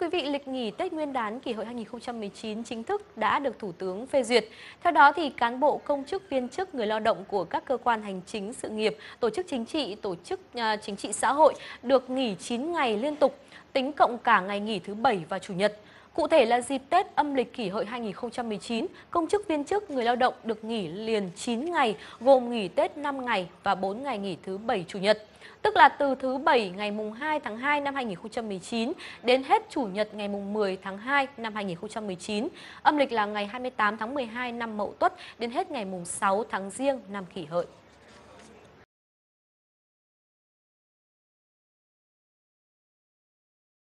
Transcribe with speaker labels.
Speaker 1: Thưa quý vị, lịch nghỉ Tết Nguyên đán kỷ hợi 2019 chính thức đã được Thủ tướng phê duyệt. Theo đó thì cán bộ, công chức, viên chức, người lao động của các cơ quan hành chính, sự nghiệp, tổ chức chính trị, tổ chức uh, chính trị xã hội được nghỉ 9 ngày liên tục, tính cộng cả ngày nghỉ thứ bảy và chủ nhật. Cụ thể là dịp Tết âm lịch kỷ hợi 2019, công chức viên chức người lao động được nghỉ liền 9 ngày, gồm nghỉ Tết 5 ngày và 4 ngày nghỉ thứ bảy Chủ nhật. Tức là từ thứ bảy ngày mùng 2 tháng 2 năm 2019 đến hết Chủ nhật ngày mùng 10 tháng 2 năm 2019, âm lịch là ngày 28 tháng 12 năm Mậu Tuất đến hết ngày mùng 6 tháng Giêng năm kỷ hợi.